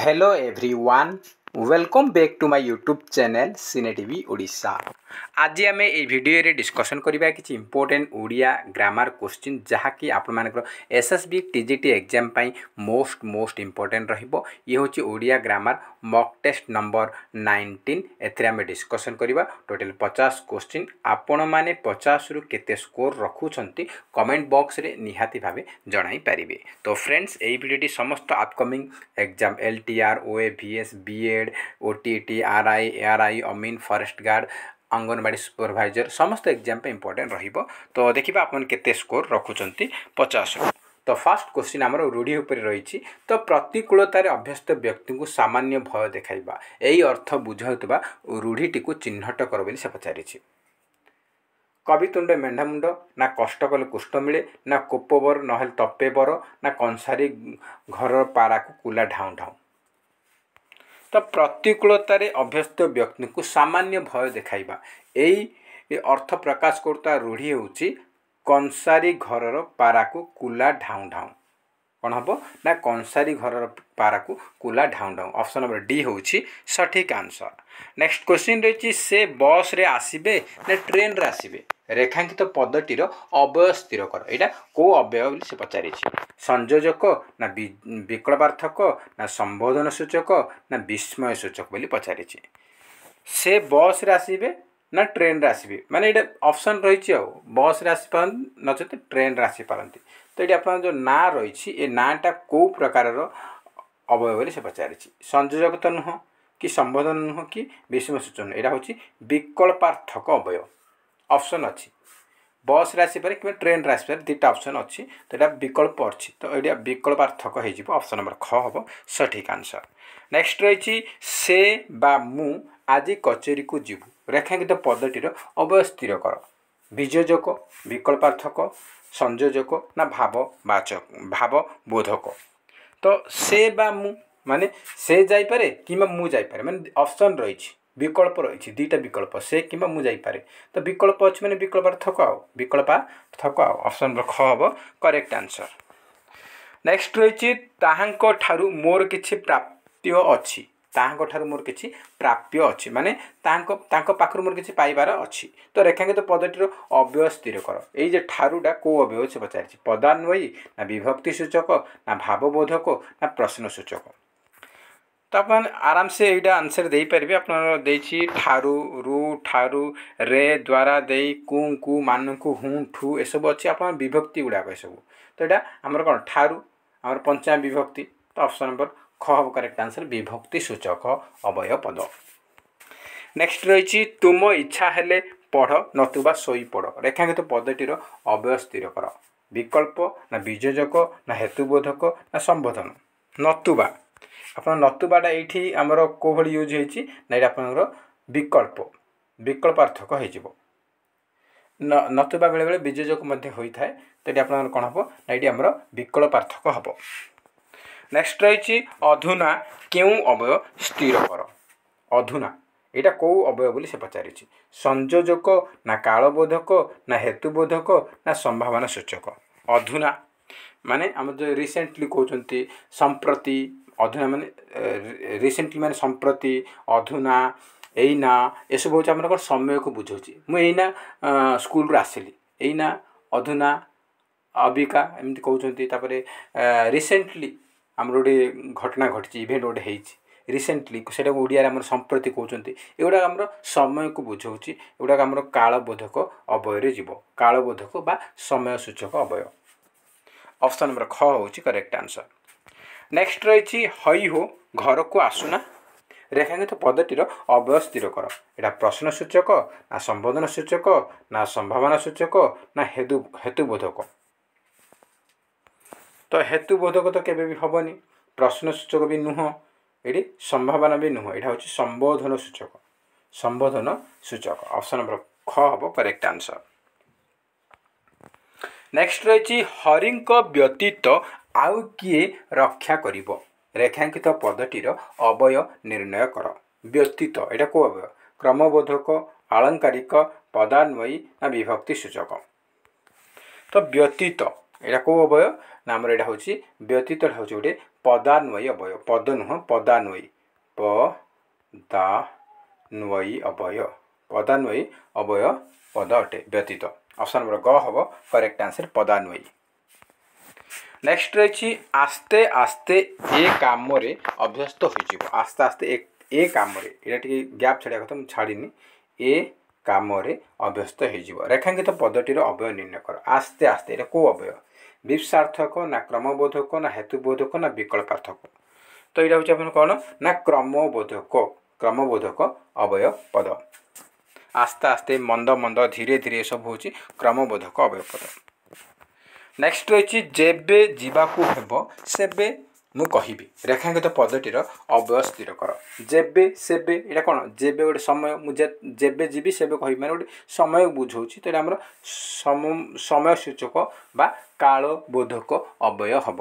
Hello everyone. Welcome back to my YouTube channel cine TV Odisha ଆଜି ଆମେ ଏହି ଭିଡ଼ିଓରେ ଡିସ୍କସନ୍ କରିବା କିଛି ଇମ୍ପୋର୍ଟାଣ୍ଟ ଓଡ଼ିଆ ଗ୍ରାମାର କୋଶ୍ଚିନ୍ ଯାହାକି ଆପଣମାନଙ୍କର S S B T G T exam ପାଇଁ ମୋଷ୍ଟ ମୋଷ୍ଟ ଇମ୍ପୋର୍ଟାଣ୍ଟ ରହିବ ଇଏ ହେଉଛି Odia grammar mock test number nineteen ଏଥିରେ ଆମେ ଡିସ୍କସନ୍ କରିବା ଟୋଟାଲ୍ ପଚାଶ କୋଶ୍ଚିନ୍ ଆପଣମାନେ ପଚାଶରୁ କେତେ ସ୍କୋର୍ ରଖୁଛନ୍ତି କମେଣ୍ଟ ବକ୍ସରେ ନିହାତି ଭାବେ ଜଣାଇ ପାରିବେ ତ ଫ୍ରେଣ୍ଡସ୍ ଏହି ଭିଡ଼ିଓଟି ସମସ୍ତ upcoming exam L T R O A V S B A head O T T R I AR I ଅମିନ୍ ଫରେଷ୍ଟ ଗାର୍ଡ଼ ଅଙ୍ଗନବାଡ଼ି ସୁପରଭାଇଜର ସମସ୍ତ ଏକ୍ଜାମ୍ ପାଇଁ ଇମ୍ପୋର୍ଟାଣ୍ଟ ରହିବ ତ ଦେଖିବା ଆପଣ କେତେ ସ୍କୋର ରଖୁଛନ୍ତି ପଚାଶ ତ ଫାଷ୍ଟ କୋଶ୍ଚିନ୍ ଆମର ରୂଢ଼ି ଉପରେ ରହିଛି ତ ପ୍ରତିକୂଳତାରେ ଅଭ୍ୟସ୍ତ ବ୍ୟକ୍ତିଙ୍କୁ ସାମାନ୍ୟ ଭୟ ଦେଖାଇବା ଏହି ଅର୍ଥ ବୁଝାଉଥିବା ରୂଢ଼ିଟିକୁ ଚିହ୍ନଟ କର ବୋଲି ସେ ପଚାରିଛି କବିତୁଣ୍ଡ ମେଣ୍ଢାମୁଣ୍ଡ ନା କଷ୍ଟ କଲେ କୁଷ୍ଠ ମିଳେ ନା କୋପବର ନହେଲେ ତପେ ବର ନା କଂସାରୀ ଘରର ପାରାକୁ କୁଲା ଢାଉଁ ଢାଉଁ त प्रतिकूल अभ्यस्त व्यक्तिको सामान्य भय देख अर्थ प्रकाश गरुवा रूढि हौँ कन्सारि घर पाराको कुला ढाउँढाउँ कन ना नसारि घर पाराको कुला ढाउँ अप्सन नम्बर डिउँछ सठिक आन्सर नेक्स्ट क्वेसन रहेछ से बस्रे आसे ट्रेन रे आसे ରେଖାଙ୍କିତ ପଦଟିର ଅବୟ ସ୍ଥିର କର ଏଇଟା କେଉଁ ଅବୟ ବୋଲି ସେ ପଚାରିଛି ସଂଯୋଜକ ନା ବିକଳ୍ପାର୍ଥକ ନା ସମ୍ବୋଧନ ସୂଚକ ନା ବିସ୍ମୟ ସୂଚକ ବୋଲି ପଚାରିଛି ସେ ବସ୍ରେ ଆସିବେ ନା ଟ୍ରେନ୍ରେ ଆସିବେ ମାନେ ଏଇଟା ଅପସନ୍ ରହିଛି ଆଉ ବସ୍ରେ ଆସିପାରନ୍ତି ନଚେତ ଟ୍ରେନ୍ରେ ଆସିପାରନ୍ତି ତ ଏଇଠି ଆପଣ ଯେଉଁ ନାଁ ରହିଛି ଏ ନାଁଟା କେଉଁ ପ୍ରକାରର ଅବୟ ବୋଲି ସେ ପଚାରିଛି ସଂଯୋଜକ ତ ନୁହଁ କି ସମ୍ବୋଧନ ନୁହଁ କି ବିସ୍ମୟ ସୂଚନା ଏଇଟା ହେଉଛି ବିକଳ୍ପାର୍ଥକ ଅବୟ ଅପସନ୍ ଅଛି ବସ୍ରେ ଆସିପାରେ କିମ୍ବା ଟ୍ରେନ୍ରେ ଆସିପାରେ ଦୁଇଟା ଅପସନ୍ ଅଛି ତ ଏଇଟା ବିକଳ୍ପ ଅଛି ତ ଏଇଟା ବିକଳ୍ପାର୍ଥକ ହେଇଯିବ ଅପସନ୍ ନମ୍ବର ଖ ହେବ ସଠିକ୍ ଆନ୍ସର୍ ନେକ୍ସଟ ରହିଛି ସେ ବା ମୁଁ ଆଜି କଚେରୀକୁ ଯିବୁ ରେଖାଙ୍କିତ ପଦଟିର ଅବୟ ସ୍ଥିର କର ବିଯୋଜକ ବିକଳ୍ପାର୍ଥକ ସଂଯୋଜକ ନା ଭାବବାଚକ ଭାବବୋଧକ ତ ସେ ବା ମୁଁ ମାନେ ସେ ଯାଇପାରେ କିମ୍ବା ମୁଁ ଯାଇପାରେ ମାନେ ଅପସନ୍ ରହିଛି বিকল্প রয়েছে দুইটা বিকল্প সে কিংবা ମୁଁ ଯାଇପାରେ ତ ବିକଳ୍ପ ଅଛି ମାନେ ବିକଳ୍ପାର୍ଥକ ଆଉ ବିକଳ୍ପାର୍ଥକ ଆଉ ଅପସନ୍ ଖ ହେବ କରେକ୍ଟ ଆନ୍ସର୍ ନେକ୍ସଟ ରହିଛି ତାହାଙ୍କଠାରୁ ମୋର କିଛି ପ୍ରାପ୍ୟ ଅଛି ତାହାଙ୍କଠାରୁ ମୋର କିଛି ପ୍ରାପ୍ୟ ଅଛି ମାନେ ତାଙ୍କ ତାଙ୍କ ପାଖରୁ ମୋର କିଛି ପାଇବାର ଅଛି ତ ରେଖାଙ୍କିତ ପଦଟିର ଅବ୍ୟୟ ସ୍ଥିର କର ଏଇ ଯେ ଠାରୁଟା କେଉଁ ଅବ୍ୟୟ ସେ ପଚାରିଛି ପଦାନ୍ୱୟୀ ନା ବିଭକ୍ତି ସୂଚକ ନା ଭାବବୋଧକ ନା ପ୍ରଶ୍ନ ସୂଚକ ତ ଆପଣ ଆରାମସେ ଏଇଟା ଆନ୍ସର୍ ଦେଇପାରିବେ ଆପଣଙ୍କର ଦେଇଛି ଠାରୁ ରୁ ଠାରୁ ରେ ଦ୍ୱାରା ଦେଇ କୁଁ କୁ ମାନଙ୍କୁ ହୁଁ ଠୁ ଏସବୁ ଅଛି ଆପଣଙ୍କ ବିଭକ୍ତି ଗୁଡ଼ାକ ଏସବୁ ତ ଏଇଟା ଆମର କ'ଣ ଠାରୁ ଆମର ପଞ୍ଚମ ବିଭକ୍ତି ତ ଅପସନ୍ ନମ୍ବର ଖ ହେବ କରେକ୍ଟ ଆନ୍ସର୍ ବିଭକ୍ତି ସୂଚକ ଅବୟ ପଦ ନେକ୍ସଟ ରହିଛି ତୁମ ଇଚ୍ଛା ହେଲେ ପଢ଼ ନତୁବା ଶୋଇପଡ଼ ରେଖାଙ୍କିତ ପଦଟିର ଅବୟ ସ୍ଥିର କର ବିକଳ୍ପ ନା ବିଯୋଜକ ନା ହେତୁବୋଧକ ନା ସମ୍ବୋଧନ ନତୁବା ଆପଣ ନତୁବାଟା ଏଇଠି ଆମର କେଉଁ ଭଳି ୟୁଜ୍ ହେଇଛି ନା ଏଇଟା ଆପଣଙ୍କର ବିକଳ୍ପ ବିକଳ୍ପ ପାର୍ଥକ ହେଇଯିବ ନତୁବା ବେଳେବେଳେ ବିଯୋଜକ ମଧ୍ୟ ହୋଇଥାଏ ତ ଏଠି ଆପଣଙ୍କର କ'ଣ ହେବ ନା ଏଇଠି ଆମର ବିକଳ ପାର୍ଥକ ହେବ ନେକ୍ସଟ ରହିଛି ଅଧୁନା କେଉଁ ଅବୟ ସ୍ଥିରକର ଅଧୁନା ଏଇଟା କେଉଁ ଅବୟ ବୋଲି ସେ ପଚାରିଛି ସଂଯୋଜକ ନା କାଳବୋଧକ ନା ହେତୁବୋଧକ ନା ସମ୍ଭାବନା ସୂଚକ ଅଧୁନା ମାନେ ଆମେ ଯେଉଁ ରିସେଣ୍ଟଲି କହୁଛନ୍ତି ସମ୍ପ୍ରତି ଅଧୁନା ମାନେ ରିସେଣ୍ଟଲି ମାନେ ସମ୍ପ୍ରତି ଅଧୁନା ଏଇନା ଏସବୁ ହେଉଛି ଆମର କ'ଣ ସମୟକୁ ବୁଝାଉଛି ମୁଁ ଏଇନା ସ୍କୁଲରୁ ଆସିଲି ଏଇନା ଅଧୁନା ଅବିକା ଏମିତି କହୁଛନ୍ତି ତା'ପରେ ରିସେଣ୍ଟଲି ଆମର ଗୋଟେ ଘଟଣା ଘଟିଛି ଇଭେଣ୍ଟ ଗୋଟେ ହେଇଛି ରିସେଣ୍ଟଲି ସେଇଟାକୁ ଓଡ଼ିଆରେ ଆମର ସମ୍ପ୍ରତି କହୁଛନ୍ତି ଏଗୁଡ଼ାକ ଆମର ସମୟକୁ ବୁଝାଉଛି ଏଗୁଡ଼ାକ ଆମର କାଳବୋଧକ ଅବୟରେ ଯିବ କାଳବୋଧକ ବା ସମୟ ସୂଚକ ଅବୟ ଅପ୍ସନ୍ ନମ୍ବର ଖ ହେଉଛି କରେକ୍ଟ ଆନ୍ସର ନେକ୍ସଟ ରହିଛି ହଇ ହୋ ଘରକୁ ଆସୁନା ରେଖାଙ୍କିତ ପଦଟିର ଅବ୍ୟୟ ସ୍ଥିର କର ଏଇଟା ପ୍ରଶ୍ନ ସୂଚକ ନା ସମ୍ବୋଧନ ସୂଚକ ନା ସମ୍ଭାବନା ସୂଚକ ନା ହେତୁ ହେତୁବୋଧକ ତ ହେତୁବୋଧକ ତ କେବେ ବି ହେବନି ପ୍ରଶ୍ନ ସୂଚକ ବି ନୁହଁ ଏଇଠି ସମ୍ଭାବନା ବି ନୁହଁ ଏଇଟା ହେଉଛି ସମ୍ବୋଧନ ସୂଚକ ସମ୍ବୋଧନ ସୂଚକ ଅପସନ୍ ନମ୍ବର ଖ ହେବ କରେକ୍ଟ ଆନ୍ସର ନେକ୍ସଟ ରହିଛି ହରିଙ୍କ ବ୍ୟତୀତ ଆଉ କିଏ ରକ୍ଷା କରିବ ରେଖାଙ୍କିତ ପଦଟିର ଅବୟ ନିର୍ଣ୍ଣୟ କର ବ୍ୟତୀତ ଏଇଟା କେଉଁ ଅବୟ କ୍ରମବୋଧକ ଆଳଙ୍କାରିକ ପଦାନ୍ୱୟୀ ନା ବିଭକ୍ତି ସୂଚକ ତ ବ୍ୟତୀତ ଏଇଟା କେଉଁ ଅବୟ ନା ଆମର ଏଇଟା ହେଉଛି ବ୍ୟତୀତ ହେଉଛି ଗୋଟେ ପଦାନ୍ୱୟୀ ଅବୟ ପଦ ନୁହଁ ପଦାନ୍ୱୟୀ ପ ଦା ନ୍ୱୟୀ ଅବୟ ପଦାନ୍ୱୟୀ ଅବୟ ପଦ ଅଟେ ବ୍ୟତୀତ ଅପ୍ସନ୍ ନମ୍ବର ଗ ହେବ କରେକ୍ଟ ଆନ୍ସର ପଦାନ୍ୱୟୀ ନେକ୍ସଟ ରହିଛି ଆସ୍ତେ ଆସ୍ତେ ଏ କାମରେ ଅଭ୍ୟସ୍ତ ହୋଇଯିବ ଆସ୍ତେ ଆସ୍ତେ ଏ ଏ କାମରେ ଏଇଟା ଟିକେ ଗ୍ୟାପ୍ ଛାଡ଼ିବା କଥା ମୁଁ ଛାଡ଼ିନି ଏ କାମରେ ଅଭ୍ୟସ୍ତ ହୋଇଯିବ ରେଖାଙ୍କିତ ପଦଟିର ଅବୟ ନିର୍ଣ୍ଣୟ କର ଆସ୍ତେ ଆସ୍ତେ ଏଇଟା କେଉଁ ଅବୟ ବିପ୍ସାର୍ଥକ ନା କ୍ରମବୋଧକ ନା ହେତୁବୋଧକ ନା ବିକଳ୍ପାର୍ଥକ ତ ଏଇଟା ହେଉଛି ଆପଣ କ'ଣ ନା କ୍ରମବୋଧକ କ୍ରମବୋଧକ ଅବୟ ପଦ ଆସ୍ତେ ମନ୍ଦ ମନ୍ଦ ଧୀରେ ଧୀରେ ଏସବୁ ହେଉଛି କ୍ରମବୋଧକ ক্রমবোধক অবয়পদ ନେକ୍ସଟ ରହିଛି ଯେବେ ଯିବାକୁ ହେବ ସେବେ ମୁଁ କହିବି ରେଖାଙ୍କିତ ପଦଟିର ଅବୟ ସ୍ଥିର କର ଯେବେ ସେବେ ଏଇଟା କ'ଣ ଯେବେ ଗୋଟେ ସମୟ ମୁଁ ଯେ ଯେବେ ଯିବି ସେବେ କହିବି ମାନେ ଗୋଟେ ସମୟ ବୁଝାଉଛି ତ ଏଇଟା ଆମର ସମୟ ସୂଚକ ବା କାଳବୋଧକ ଅବୟ ହେବ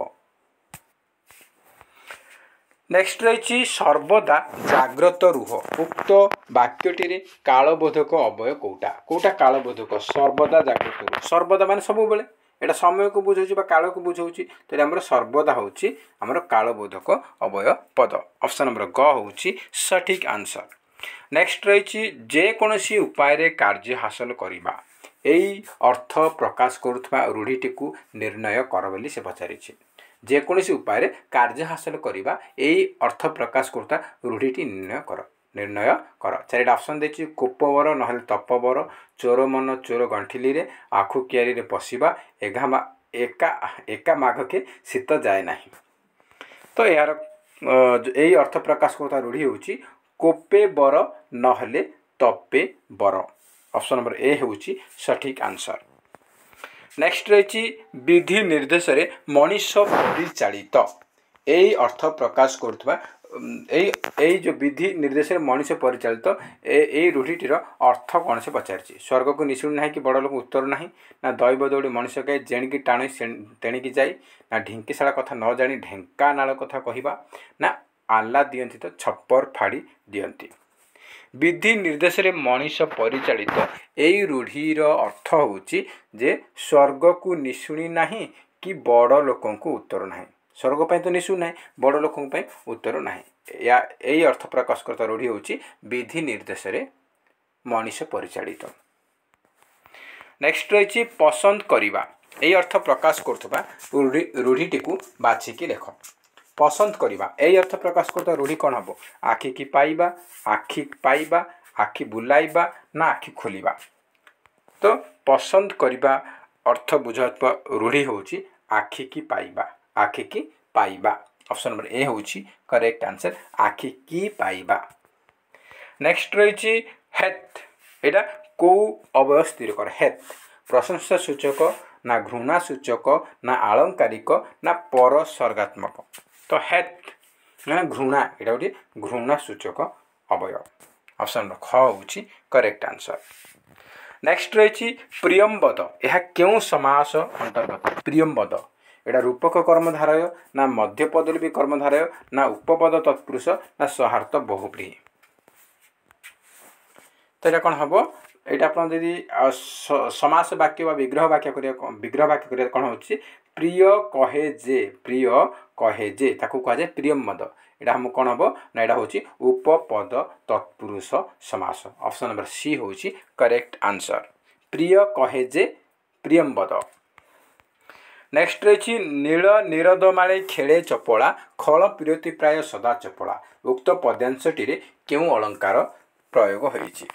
ନେକ୍ସଟ ରହିଛି ସର୍ବଦା ଜାଗ୍ରତ ରୁହ ଉକ୍ତ ବାକ୍ୟଟିରେ କାଳବୋଧକ ଅବୟ କେଉଁଟା କେଉଁଟା କାଳବୋଧକ ସର୍ବଦା ଜାଗ୍ରତ ରୁହ ସର୍ବଦା ମାନେ ସବୁବେଳେ ଏଇଟା ସମୟକୁ ବୁଝାଉଛି ବା କାଳକୁ ବୁଝାଉଛି ତେଣୁ ଆମର ସର୍ବଦା ହେଉଛି ଆମର କାଳବୋଧକ ଅବୟ ପଦ ଅପସନ୍ ନମ୍ବର ଗ ହେଉଛି ସଠିକ୍ ଆନ୍ସର୍ ନେକ୍ସଟ ରହିଛି ଯେକୌଣସି ଉପାୟରେ କାର୍ଯ୍ୟ ହାସଲ କରିବା ଏଇ ଅର୍ଥ ପ୍ରକାଶ କରୁଥିବା ରୂଢ଼ିଟିକୁ ନିର୍ଣ୍ଣୟ କର ବୋଲି ସେ ପଚାରିଛି ଯେକୌଣସି ଉପାୟରେ କାର୍ଯ୍ୟ ହାସଲ କରିବା ଏଇ ଅର୍ଥ ପ୍ରକାଶ କରୁଥିବା ରୂଢ଼ିଟି ନିର୍ଣ୍ଣୟ କର ନିର୍ଣ୍ଣୟ କର ଚାରିଟା ଅପସନ୍ ଦେଇଛି କୂପବର ନହେଲେ ତପବର ଚୋର ମନ ଚୋର ଗଣ୍ଠିଲିରେ ଆଖୁ କିଆରିରେ ପଶିବା ଏଘା ଏକା ଏକା ମାଘକେ ଶୀତ ଯାଏ ନାହିଁ ତ ଏହାର ଏହି ଅର୍ଥ ପ୍ରକାଶ କରୁଥିବା ରୂଢ଼ି ହେଉଛି କୋପେ ବର ନହେଲେ ତପେ ବର ଅପସନ୍ ନମ୍ବର ଏ ହେଉଛି ସଠିକ୍ ଆନ୍ସର ନେକ୍ସଟ ରହିଛି ବିଧି ନିର୍ଦ୍ଦେଶରେ ମଣିଷ ପରିଚାଳିତ ଏହି ଅର୍ଥ ପ୍ରକାଶ କରୁଥିବା এই এই ଯେଉଁ ବିଧି ନିର୍ଦ୍ଦେଶରେ ମଣିଷ ପରିଚାଳିତ ଏ ଏଇ ରୂଢ଼ିଟିର ଅର୍ଥ କ'ଣ ସେ ପଚାରିଛି ସ୍ୱର୍ଗକୁ ନିଶୁଣି ନାହିଁ କି ବଡ଼ ଲୋକ ଉତ୍ତର ନାହିଁ ନା ଦୈବ ଦୌଡ଼ି ମଣିଷ କେ ଜେଣିକି ଟାଣି ତେଣିକି ଯାଇ ନା ଢିଙ୍କିଶାଳ କଥା ନ ଜାଣି ଢେଙ୍କାନାଳ କଥା କହିବା ନା ଆଲ୍ଲା ଦିଅନ୍ତି ତ ଛପର ଫାଡ଼ି ଦିଅନ୍ତି ବିଧି ନିର୍ଦ୍ଦେଶରେ ମଣିଷ ପରିଚାଳିତ ଏଇ ରୂଢ଼ିର ଅର୍ଥ ହେଉଛି ଯେ ସ୍ୱର୍ଗକୁ ନିଶୁଣି ନାହିଁ କି ବଡ଼ ଲୋକଙ୍କୁ ଉତ୍ତର ନାହିଁ ସ୍ୱର୍ଗ ପାଇଁ ତ ନିଶୁ ନାହିଁ ବଡ଼ ଲୋକଙ୍କ ପାଇଁ ଉତ୍ତର ନାହିଁ ଏହା ଏହି ଅର୍ଥ ପ୍ରକାଶ କରୁଥିବା ରୂଢ଼ି ହେଉଛି ବିଧି ନିର୍ଦ୍ଦେଶରେ ମଣିଷ ପରିଚାଳିତ ନେକ୍ସଟ ରହିଛି ପସନ୍ଦ କରିବା ଏହି ଅର୍ଥ ପ୍ରକାଶ କରୁଥିବା ରୂଢ଼ି ରୂଢ଼ିଟିକୁ ବାଛିକି ଲେଖ ପସନ୍ଦ କରିବା ଏହି ଅର୍ଥ ପ୍ରକାଶ କରୁଥିବା ରୂଢ଼ି କ'ଣ ହେବ ଆଖିକି ପାଇବା ଆଖି ପାଇବା ଆଖି ବୁଲାଇବା ନା ଆଖି ଖୋଲିବା ତ ପସନ୍ଦ କରିବା ଅର୍ଥ ବୁଝାଉଥିବା ରୂଢ଼ି ହେଉଛି ଆଖିକି ପାଇବା आखे की पा ऑप्शन नंबर ए हौँ करक्ट आन्सर आखिक नेक्स्ट हेत एटा को अवय स्थिर कर हेत प्रशंसा सूचक ना ना ना घृणा सूचक न घृणासूचक न आलङ्कारिक नसर्गात्मक तेत्ृणा एउटा घृणा सूचक अवय अप्सन ख खोज्छ करेक्ट आन्सर नेक्स्ट समास अंतर्गत प्रियम्ब এটা রূপক কর্মধারয় না মধ্যপদলবী কর্মধারয় ନା ଉପପଦ ତତ୍ପୁରୁଷ ନା ସହାର୍ଥ বহুব্রীহী ତ এটা କ'ଣ ହେବ ଏଇଟା ଆପଣ ଯଦି ସମାସ ବାକ୍ୟ ବା ବିଗ୍ରହ ବାକ୍ୟ କରିବା ବିଗ୍ରହ ବାକ୍ୟ କରିବା କ'ଣ ହେଉଛି ପ୍ରିୟ କହେ ଯେ ପ୍ରିୟ କହେ ଯେ ତାକୁ କୁହାଯାଏ ପ୍ରିୟମ ମଦ ଏଇଟା ଆମକୁ କ'ଣ ହେବ ନା ଏଇଟା ହେଉଛି ଉପପଦ ତତ୍ପୁରୁଷ ସମାସ ଅପସନ୍ ନମ୍ବର ସି ହେଉଛି କରେକ୍ଟ ଆନ୍ସର ପ୍ରିୟ କହେ ଯେ ପ୍ରିୟମ୍ବଦ ନେକ୍ସଟ ରହିଛି ନୀଳ ନିରଦ ମାଳି ଖେଳେ ଚପଳା ଖଳ ପିରତି ପ୍ରାୟ ସଦା ଚପଳା ଉକ୍ତ ପଦ୍ୟାଂଶଟିରେ କେଉଁ ଅଳଙ୍କାର ପ୍ରୟୋଗ ହୋଇଛି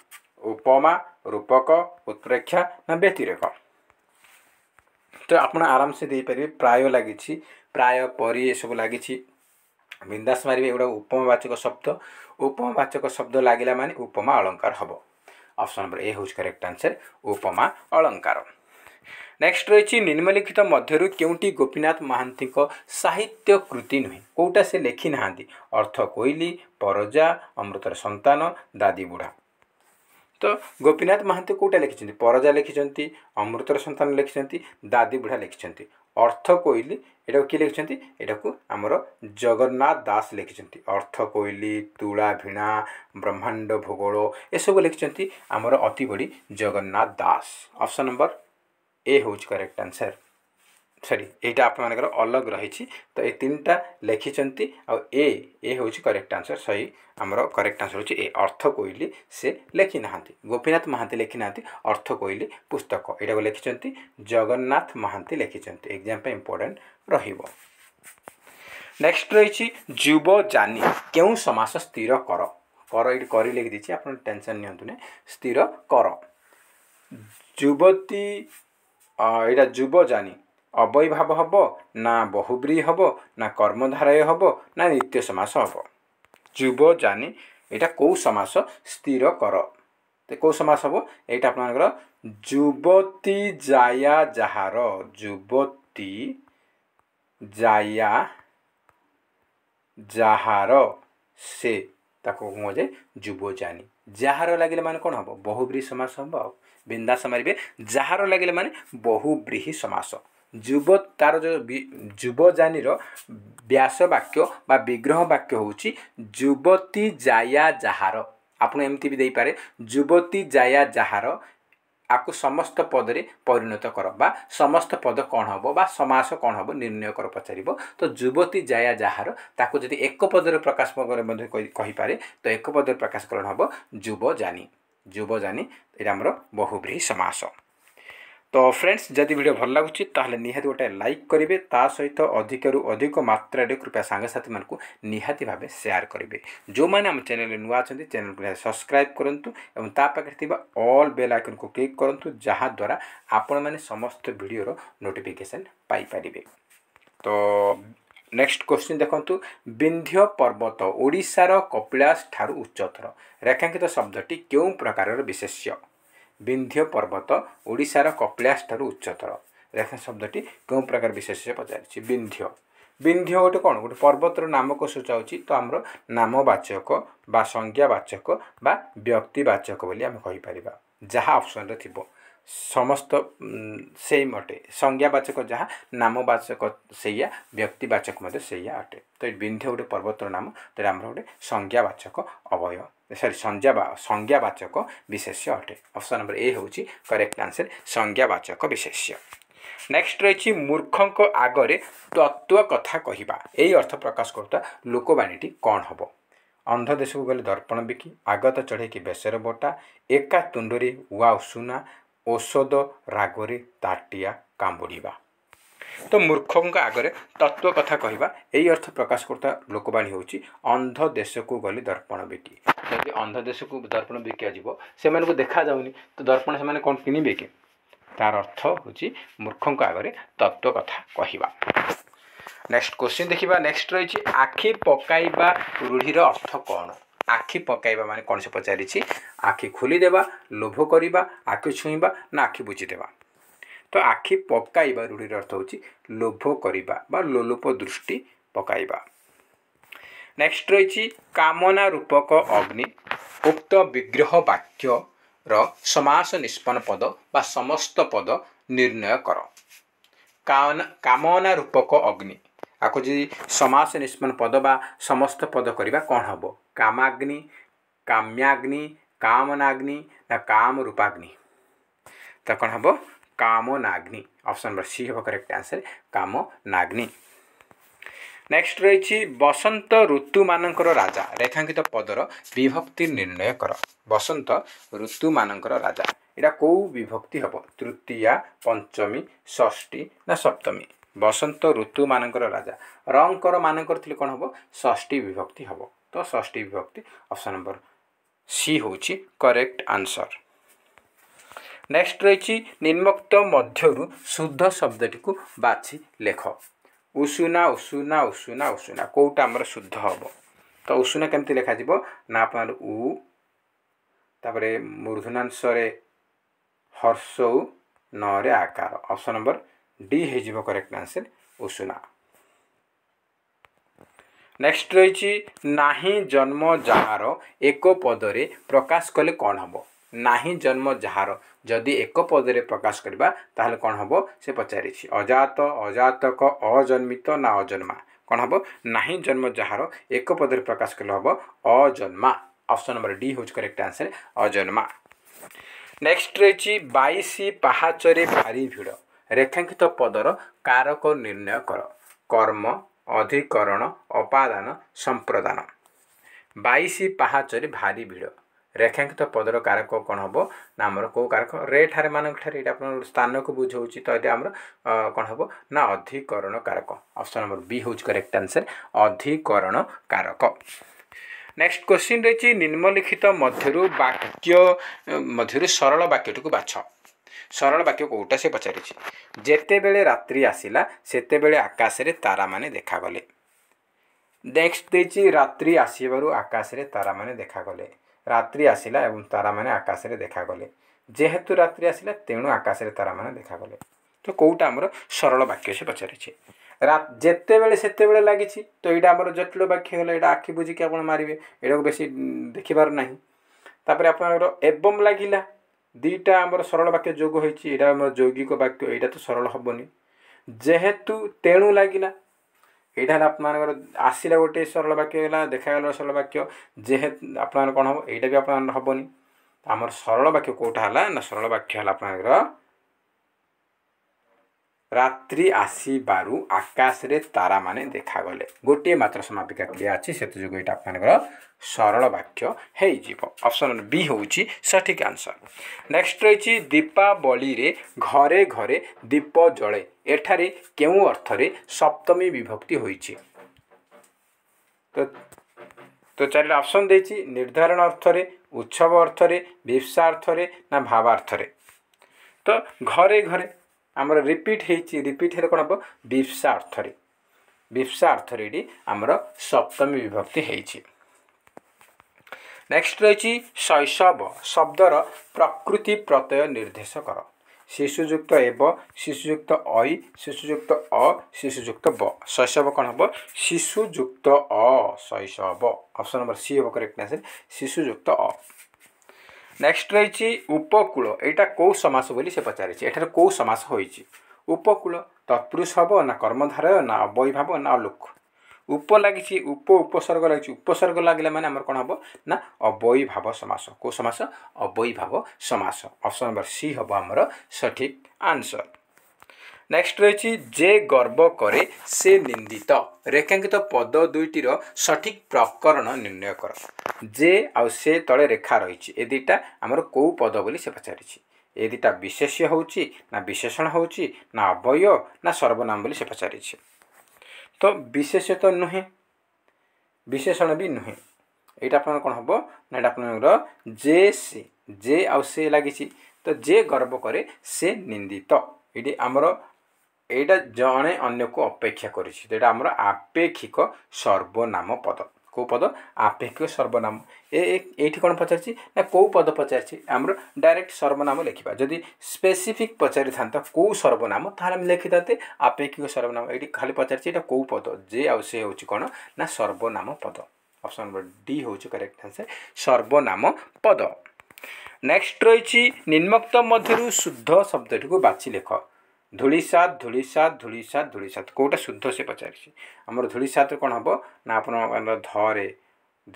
ଉପମା ରୂପକ ଉତ୍ପ୍ରେକ୍ଷା ନା ବ୍ୟତିରେକ ତ ଆପଣ ଆରାମସେ ଦେଇପାରିବେ ପ୍ରାୟ ଲାଗିଛି ପ୍ରାୟ ପରି ଏସବୁ ଲାଗିଛି ବିନ୍ଦାସ ମାରିବେ ଏଗୁଡ଼ା ଉପମାବାଚକ ଶବ୍ଦ ଉପମାବାଚକ ଶବ୍ଦ ଲାଗିଲା ମାନେ ଉପମା ଅଳଙ୍କାର ହେବ ଅପସନ୍ ନମ୍ବର ଏ ହେଉଛି କରେକ୍ଟ ଆନ୍ସର୍ ଉପମା ଅଳଙ୍କାର नेक्स्ट नेक्स रहिम्नलिखित के गोपीनाथ महान्तको साहित्य कृति से लेखि लेखिना अर्थ कोइली परजा अमृतर सन्त दादी बुढा तो गोपीनाथ महान्त केही लेखिचन परजा लेखिन्छ अमृतर सन्तन लेखिचि दादी बुढा लेखिचि अर्थ कोइली एटाको के लेखिसक को आमर जगन्नाथ दास लेखिचन अर्थ कोइली तुला भिडा ब्रह्माण्ड भूगोल एसबु लेखिचिच अति बढी Jagannath Das option number A ହେଉଛି କରେକ୍ଟ ଆନ୍ସର୍ ସରି ଏଇଟା ଆପଣମାନଙ୍କର ଅଲଗ ରହିଛି ତ ଏ ତିନିଟା ଲେଖିଛନ୍ତି ଆଉ ଏ ଏ ହେଉଛି କରେକ୍ଟ ଆନ୍ସର୍ ସହି ଆମର କରେକ୍ଟ ଆନ୍ସର୍ ହେଉଛି ଏ ଅର୍ଥ କୋଇଲି ସେ ଲେଖିନାହାନ୍ତି ଗୋପୀନାଥ ମହାନ୍ତି ଲେଖିନାହାନ୍ତି ଅର୍ଥ କୋଇଲି ପୁସ୍ତକ ଏଇଟାକୁ ଲେଖିଛନ୍ତି ଜଗନ୍ନାଥ ମହାନ୍ତି ଲେଖିଛନ୍ତି ଏକ୍ଜାମ୍ ପାଇଁ ଇମ୍ପୋର୍ଟାଣ୍ଟ ରହିବ ନେକ୍ସଟ ରହିଛି ଯୁବଜାନି କେଉଁ ସମାସ ସ୍ଥିର କର କର ଏଇଠି କରି ଲେଖିଦେଇଛି ଆପଣ ଟେନସନ୍ ନିଅନ୍ତୁନି ସ୍ଥିର କର ଯୁବତୀ ଏଇଟା ଯୁବ ଜାନି ଅବୈଭାବ ହେବ ନା ବହୁବ୍ରୀ ହେବ ନା କର୍ମଧାରୟ ହେବ ନା ନିତ୍ୟ ସମାସ ହେବ ଯୁବ ଜାନି ଏଇଟା କେଉଁ ସମାସ ସ୍ଥିର କର କେଉଁ ସମାସ ହେବ ଏଇଟା ଆପଣମାନଙ୍କର ଯୁବତୀ ଜାୟା ଯାହାର ଯୁବତୀ ଜାୟା ଯାହାର ସେ ତାକୁ କୁହାଯାଏ ଯୁବ ଜାନି ଯାହାର ଲାଗିଲେ ମାନେ କ'ଣ ହେବ ବହୁବ୍ରୀ ସମାସ ହେବ ଆଉ ବିନ୍ଦାସ ମାରିବେ ଯାହାର ଲାଗିଲେ ମାନେ ବହୁବ୍ରୀହି ସମାସ ଯୁବ ତାର ଯେଉଁ ଯୁବଜାନିର ବ୍ୟାସ ବାକ୍ୟ ବା ବିଗ୍ରହ ବାକ୍ୟ ହେଉଛି ଯୁବତୀ ଜାୟା ଯାହାର ଆପଣ ଏମିତି ବି ଦେଇପାରେ ଯୁବତୀ ଜାୟା ଯାହାର ଆକୁ ସମସ୍ତ ପଦରେ ପରିଣତ କର ବା ସମସ୍ତ ପଦ କ'ଣ ହେବ ବା ସମାସ କ'ଣ ହେବ ନିର୍ଣ୍ଣୟ କର ପଚାରିବ ତ ଯୁବତୀ ଜାୟା ଯାହାର ତାକୁ ଯଦି ଏକ ପଦରେ ପ୍ରକାଶ ମଧ୍ୟ କହିପାରେ ତ ଏକ ପଦରେ ପ୍ରକାଶକରଣ ହେବ ଯୁବଜାନି ଯୁବଜାନି ଏଇଟା ଆମର ବହୁବ୍ରୀହି ସମାସ ତ ଫ୍ରେଣ୍ଡସ୍ ଯଦି ଭିଡ଼ିଓ ଭଲ ଲାଗୁଛି ତାହେଲେ ନିହାତି ଗୋଟେ ଲାଇକ୍ କରିବେ ତା ସହିତ ଅଧିକରୁ ଅଧିକ ମାତ୍ରାରେ କୃପା ସାଙ୍ଗସାଥିମାନଙ୍କୁ ନିହାତି ଭାବେ ସେୟାର କରିବେ ଯେଉଁମାନେ ଆମ ଚ୍ୟାନେଲରେ ନୂଆ ଅଛନ୍ତି ଚ୍ୟାନେଲକୁ ନିହାତି ସବସ୍କ୍ରାଇବ୍ କରନ୍ତୁ ଏବଂ ତା ପାଖରେ ଥିବା ଅଲ୍ ବେଲ୍ ଆଇକନ୍କୁ କ୍ଲିକ୍ କରନ୍ତୁ ଯାହାଦ୍ୱାରା ଆପଣମାନେ ସମସ୍ତ ଭିଡ଼ିଓର ନୋଟିଫିକେସନ୍ ପାଇପାରିବେ ତ ନେକ୍ସଟ କ୍ୱେଶ୍ଚିନ୍ ଦେଖନ୍ତୁ ବିନ୍ଧ୍ୟ ପର୍ବତ ଓଡ଼ିଶାର କପିଳାସ ଠାରୁ ଉଚ୍ଚତର ରେଖାଙ୍କିତ ଶବ୍ଦଟି କେଉଁ ପ୍ରକାରର ବିଶେଷ୍ୟ ବିନ୍ଧ୍ୟ ପର୍ବତ ଓଡ଼ିଶାର କପିଳାସ ଠାରୁ ଉଚ୍ଚତର ରେଖା ଶବ୍ଦଟି କେଉଁ ପ୍ରକାର ବିଶେଷ୍ୟ ପଚାରିଛି ବିନ୍ଧ୍ୟ ବିନ୍ଧ୍ୟ ଗୋଟେ କ'ଣ ଗୋଟେ ପର୍ବତର ନାମକ ସୂଚାଉଛି ତ ଆମର ନାମବାଚକ ବା ସଂଜ୍ଞାବାଚକ ବା ବ୍ୟକ୍ତିବାଚକ ବୋଲି ଆମେ କହିପାରିବା ଯାହା ଅପସନରେ ଥିବ ସମସ୍ତ ସେମ୍ ଅଟେ ସଂଜ୍ଞାବାଚକ ଯାହା ନାମବାଚକ ସେଇଆ ବ୍ୟକ୍ତିବାଚକ ମଧ୍ୟ ସେଇଆ ଅଟେ ତ ବିନ୍ଧ୍ୟ ଗୋଟେ ପର୍ବତର ନାମ ତ ଆମର ଗୋଟେ ସଂଜ୍ଞାବାଚକ ଅବୟ ସରି ସଂଜ୍ଞା ସଂଜ୍ଞାବାଚକ ବିଶେଷ୍ୟ ଅଟେ ଅପସନ୍ ନମ୍ବର ଏ ହେଉଛି କରେକ୍ଟ ଆନ୍ସର୍ ସଂଜ୍ଞାବାଚକ ବିଶେଷ୍ୟ ନେକ୍ସଟ ରହିଛି ମୂର୍ଖଙ୍କ ଆଗରେ ତତ୍ତ୍ୱ କଥା କହିବା ଏହି ଅର୍ଥ ପ୍ରକାଶ କରୁଥିବା ଲୋକବାଣୀଟି କ'ଣ ହେବ ଅନ୍ଧ ଦେଶକୁ ଗଲେ ଦର୍ପଣ ବିକି ଆଗତ ଚଢ଼େଇକି ବେଶର ବଟା ଏକା ତୁଣ୍ଡରେ ୱାଉ ସୁନା ଔଷଧ ରାଗରେ ତାଟିଆ କାମୁଡ଼ିବା ତ ମୂର୍ଖଙ୍କ ଆଗରେ ତତ୍ତ୍ୱ କଥା କହିବା ଏହି ଅର୍ଥ ପ୍ରକାଶ କରୁଥିବା ଲୋକବାଣୀ ହେଉଛି ଅନ୍ଧ ଦେଶକୁ ଗଲେ ଦର୍ପଣ ବିକି ଯଦି ଅନ୍ଧ ଦେଶକୁ ଦର୍ପଣ ବିକିଆ ଯିବ ସେମାନଙ୍କୁ ଦେଖାଯାଉନି ତ ଦର୍ପଣ ସେମାନେ କ'ଣ କିଣିବେ କି ତାର ଅର୍ଥ ହେଉଛି ମୂର୍ଖଙ୍କ ଆଗରେ ତତ୍ତ୍ୱ କଥା କହିବା ନେକ୍ସଟ କୋଶ୍ଚିନ୍ ଦେଖିବା ନେକ୍ସଟ ରହିଛି ଆଖି ପକାଇବା ରୂଢ଼ିର ଅର୍ଥ କ'ଣ ଆଖି ପକାଇବା ମାନେ କୌଣସି ପଚାରିଛି ଆଖି ଖୋଲିଦେବା ଲୋଭ କରିବା ଆଖି ଛୁଇଁବା ନା ଆଖି ବୁଝିଦେବା ତ ଆଖି ପକାଇବା ରୂଢ଼ିର ଅର୍ଥ ହେଉଛି ଲୋଭ କରିବା ବା ଲୋଲୁପ ଦୃଷ୍ଟି ପକାଇବା ନେକ୍ସଟ ରହିଛି କାମନା ରୂପକ ଅଗ୍ନି ଉକ୍ତ ବିଗ୍ରହ ବାକ୍ୟର ସମାସ ନିଷ୍ପନ୍ନ ପଦ ବା ସମସ୍ତ ପଦ ନିର୍ଣ୍ଣୟ କର କାମନା ରୂପକ ଅଗ୍ନି ଆକୁ ଯଦି ସମାସ ନିଷ୍ପନ୍ନ ପଦ ବା ସମସ୍ତ ପଦ କରିବା କ'ଣ ହେବ କାମାଗ୍ନି କାମ୍ୟାଗ୍ନି କାମନାଗ୍ନି ନା କାମ ରୂପାଗ୍ନି ତ କ'ଣ ହେବ କାମନାଗ୍ନି ଅପସନ୍ ନମ୍ବର ସି ହେବ କରେକ୍ଟ ଆନ୍ସର କାମନାଗ୍ନି ନେକ୍ସଟ ରହିଛି ବସନ୍ତ ଋତୁମାନଙ୍କର ରାଜା ରେଖାଙ୍କିତ ପଦର ବିଭକ୍ତି ନିର୍ଣ୍ଣୟ କର ବସନ୍ତ ଋତୁମାନଙ୍କର ରାଜା ଏଇଟା କେଉଁ ବିଭକ୍ତି ହେବ ତୃତୀୟା ପଞ୍ଚମୀ ଷଷ୍ଠୀ ନା ସପ୍ତମୀ ବସନ୍ତ ଋତୁମାନଙ୍କର ରାଜା ରଙ୍କର ମାନଙ୍କର ଥିଲେ କ'ଣ ହେବ ଷଷ୍ଠୀ ବିଭକ୍ତି ହେବ ତ ଷଷ୍ଠୀ ବିଭକ୍ତି ଅପ୍ସନ୍ ନମ୍ବର ସି ହେଉଛି କରେକ୍ଟ ଆନ୍ସର୍ ନେକ୍ସଟ ରହିଛି ନିମ୍ନକ୍ତ ମଧ୍ୟରୁ ଶୁଦ୍ଧ ଶବ୍ଦଟିକୁ ବାଛି ଲେଖ ଉଷୁନା ଉଷୁନା ଉଷୁନା ଉଷୁନା କେଉଁଟା ଆମର ଶୁଦ୍ଧ ହେବ ତ ଉଷୁନା କେମିତି ଲେଖାଯିବ ନା ଆପଣ ଉ ତାପରେ ମୂର୍ଦ୍ଧନାଂଶରେ ହର୍ଷ ଉ ନରେ ଆକାର ଅପ୍ସନ୍ ନମ୍ବର ଡି ହେଇଯିବ କରେକ୍ଟ ଆନ୍ସର ଉଷୁନା ନେକ୍ସଟ ରହିଛି ନାହିଁ ଜନ୍ମ ଯାହାର ଏକ ପଦରେ ପ୍ରକାଶ କଲେ କ'ଣ ହେବ ନାହିଁ ଜନ୍ମ ଯାହାର ଯଦି ଏକ ପଦରେ ପ୍ରକାଶ କରିବା ତାହେଲେ କ'ଣ ହେବ ସେ ପଚାରିଛି ଅଜାତ ଅଜାତକ ଅଜନ୍ମିତ ନା ଅଜନ୍ମା କ'ଣ ହେବ ନାହିଁ ଜନ୍ମ ଯାହାର ଏକ ପଦରେ ପ୍ରକାଶ କଲେ ହେବ ଅଜନ୍ମା ଅପସନ୍ ନମ୍ବର ଡି ହେଉଛି କରେକ୍ଟ ଆନ୍ସର ଅଜନ୍ମା ନେକ୍ସଟ ରହିଛି ବାଇଶ ପାହାଚରେ ଭାରି ଭିଡ଼ ରେଖାଙ୍କିତ ପଦର କାରକ ନିର୍ଣ୍ଣୟ କର କର୍ମ ଅଧିକରଣ ଅପାଦାନ ସମ୍ପ୍ରଦାନ ବାଇଶ ପାହାଚରେ ଭାରି ଭିଡ଼ ରେଖାଙ୍କିତ ପଦର କାରକ କ'ଣ ହେବ ନା ଆମର କେଉଁ କାରକ ରେଠାରେ ମାନଙ୍କଠାରେ ଏଇଟା ଆପଣ ସ୍ଥାନକୁ ବୁଝାଉଛି ତ ଏଇଟା ଆମର କ'ଣ ହେବ ନା ଅଧିକରଣ କାରକ ଅପସନ୍ ନମ୍ବର ବି ହେଉଛି କରେକ୍ଟ ଆନ୍ସର ଅଧିକରଣ କାରକ ନେକ୍ସଟ କ୍ୱେଶ୍ଚିନ୍ ରହିଛି ନିମ୍ନଲିଖିତ ମଧ୍ୟରୁ ବାକ୍ୟ ମଧ୍ୟରୁ ସରଳ ବାକ୍ୟଟିକୁ ବାଛ ସରଳ ବାକ୍ୟ କେଉଁଟା ସେ ପଚାରିଛି ଯେତେବେଳେ ରାତ୍ରି ଆସିଲା ସେତେବେଳେ ଆକାଶରେ ତାରାମାନେ ଦେଖାଗଲେ ନେକ୍ସଟ ଦେଇଛି ରାତ୍ରି ଆସିବାରୁ ଆକାଶରେ ତାରାମାନେ ଦେଖାଗଲେ ରାତ୍ରି ଆସିଲା ଏବଂ ତାରାମାନେ ଆକାଶରେ ଦେଖାଗଲେ ଯେହେତୁ ରାତ୍ରି ଆସିଲା ତେଣୁ ଆକାଶରେ ତାରାମାନେ ଦେଖାଗଲେ ତ କେଉଁଟା ଆମର ସରଳ ବାକ୍ୟ ସେ ପଚାରିଛି ଯେତେବେଳେ ସେତେବେଳେ ଲାଗିଛି ତ ଏଇଟା ଆମର ଜଟିଳ ବାକ୍ୟ ହେଲା ଏଇଟା ଆଖି ବୁଝିକି ଆପଣ ମାରିବେ ଏଇଟାକୁ ବେଶୀ ଦେଖିବାର ନାହିଁ ତାପରେ ଆପଣଙ୍କର ଏବଂ ଲାଗିଲା ଦୁଇଟା ଆମର ସରଳ ବାକ୍ୟ ଯୋଗ ହୋଇଛି ଏଇଟା ଆମର ଯୌଗିକ ବାକ୍ୟ ଏଇଟା ତ ସରଳ ହେବନି ଯେହେତୁ ତେଣୁ ଲାଗିଲା ଏଇଟା ହେଲା ଆପଣମାନଙ୍କର ଆସିଲା ଗୋଟେ ସରଳ ବାକ୍ୟ ହେଲା ଦେଖାଗଲା ସରଳ ବାକ୍ୟ ଯେହେତୁ ଆପଣମାନେ କ'ଣ ହେବ ଏଇଟା ବି ଆପଣମାନଙ୍କର ହେବନି ଆମର ସରଳ ବାକ୍ୟ କେଉଁଟା ହେଲା ନା ସରଳ ବାକ୍ୟ ହେଲା ଆପଣଙ୍କର ରାତ୍ରି ଆସିବାରୁ ଆକାଶରେ ତାରାମାନେ ଦେଖାଗଲେ ଗୋଟିଏ ମାତ୍ର ସମାପିକା କ୍ରିୟା ଅଛି ସେଥିଯୋଗୁଁ ଏଇଟା ଆପଣଙ୍କର ସରଳ ବାକ୍ୟ ହେଇଯିବ ଅପସନ୍ ବି ହେଉଛି ସଠିକ୍ ଆନ୍ସର୍ ନେକ୍ସଟ ରହିଛି ଦୀପାବଳିରେ ଘରେ ଘରେ ଦୀପ ଜଳେ ଏଠାରେ କେଉଁ ଅର୍ଥରେ ସପ୍ତମୀ ବିଭକ୍ତି ହୋଇଛି ତ ତ ଚାରିଟା ଅପସନ୍ ଦେଇଛି ନିର୍ଦ୍ଧାରଣ ଅର୍ଥରେ ଉତ୍ସବ ଅର୍ଥରେ ବିପ୍ସା ଅର୍ଥରେ ନା ଭାବାର୍ଥରେ ତ ଘରେ ଘରେ ଆମର ରିପିଟ୍ ହେଇଛି ରିପିଟ୍ ହେଲେ କ'ଣ ହେବ ବିପ୍ସା ଅର୍ଥରେ ବିପ୍ସା ଅର୍ଥରେ ଏଠି ଆମର ସପ୍ତମୀ ବିଭକ୍ତି ହେଇଛି ନେକ୍ସଟ ରହିଛି ଶୈଶବ ଶବ୍ଦର ପ୍ରକୃତି ପ୍ରତ୍ୟୟ ନିର୍ଦ୍ଦେଶ କର ଶିଶୁଯୁକ୍ତ ଏବ ଶିଶୁଯୁକ୍ତ ଐ ଶିଶୁଯୁକ୍ତ ଅ ଶିଶୁଯୁକ୍ତ ବ ଶୈଶବ କ'ଣ ହେବ ଶିଶୁଯୁକ୍ତ ଅ ଶୈଶବ ଅପସନ୍ ନମ୍ବର ସି ହେବ କରେକ୍ଟ ଆନ୍ସର ଶିଶୁଯୁକ୍ତ ଅ নেক্সট রয়েছে উপকূল এইটা কেউ সমাস বলে সে পচারিছে এটার কেউ সমাস হয়েছে উপকূল তৎপুরুষ হব না কর্মধারয় না অবৈভাব না অলোক উপ লাগিছে উপ উপসর্গ লাগিছে উপসর্গ লাগিলে মানে আমার কোণ হব না অবৈভাব সমাস কেউ সমাস অবৈভাব সমাস অপশন নম্বর সি হব আমার সঠিক আনসর নেক্সট রয়েছে যে গর্ব করে সে নিন্দিত রেখাঙ্কিত পদ দুইটির সঠিক প্রকরণ নির্ণয় কর যে আউ সে তলে রেখা রয়েছে এ দুইটা আমার কেউ পদ বলে সে পচারিছি এ দুইটা বিশেষ্য হচ্ছে না বিশেষণ হচ্ছে না অবয় না সর্বনাম বলে সে পচারিছে তো বিশেষ্য তো নুহে বিশেষণ বি নুহে এইটা আপনার কোণ হব না এটা আপনার যে সে যে আউ সে লাগিছি তো যে গর্ব করে সে নিন্দিত এটি আমার ଏଇଟା ଜଣେ ଅନ୍ୟକୁ ଅପେକ୍ଷା କରିଛି ଏଇଟା ଆମର ଆପେକ୍ଷିକ ସର୍ବନାମ ପଦ କେଉଁ ପଦ ଆପେକ୍ଷିକ ସର୍ବନାମ ଏ ଏଇଠି କ'ଣ ପଚାରିଛି ନା କେଉଁ ପଦ ପଚାରିଛି ଆମର ଡାଇରେକ୍ଟ ସର୍ବନାମ ଲେଖିବା ଯଦି ସ୍ପେସିଫିକ୍ ପଚାରିଥାନ୍ତା କେଉଁ ସର୍ବନାମ ତାହେଲେ ଆମେ ଲେଖିଥାନ୍ତେ ଆପେକ୍ଷିକ ସର୍ବନାମ ଏଇଠି ଖାଲି ପଚାରିଛି ଏଇଟା କେଉଁ ପଦ ଯେ ଆଉ ସେ ହେଉଛି କ'ଣ ନା ସର୍ବନାମ ପଦ ଅପସନ୍ ନମ୍ବର ଡି ହେଉଛି କରେକ୍ଟ ଆନ୍ସର ସର୍ବନାମ ପଦ ନେକ୍ସଟ ରହିଛି ନିମ୍ନକ୍ତ ମଧ୍ୟରୁ ଶୁଦ୍ଧ ଶବ୍ଦଟିକୁ ବାଛି ଲେଖ ଧୂଳିସାତ ଧୂଳିସାତ ଧୂଳିସାତ ଧୂଳିସାତ କେଉଁଟା ଶୁଦ୍ଧ ସେ ପଚାରିଛି ଆମର ଧୂଳିସାତରେ କ'ଣ ହେବ ନା ଆପଣ ଧରେ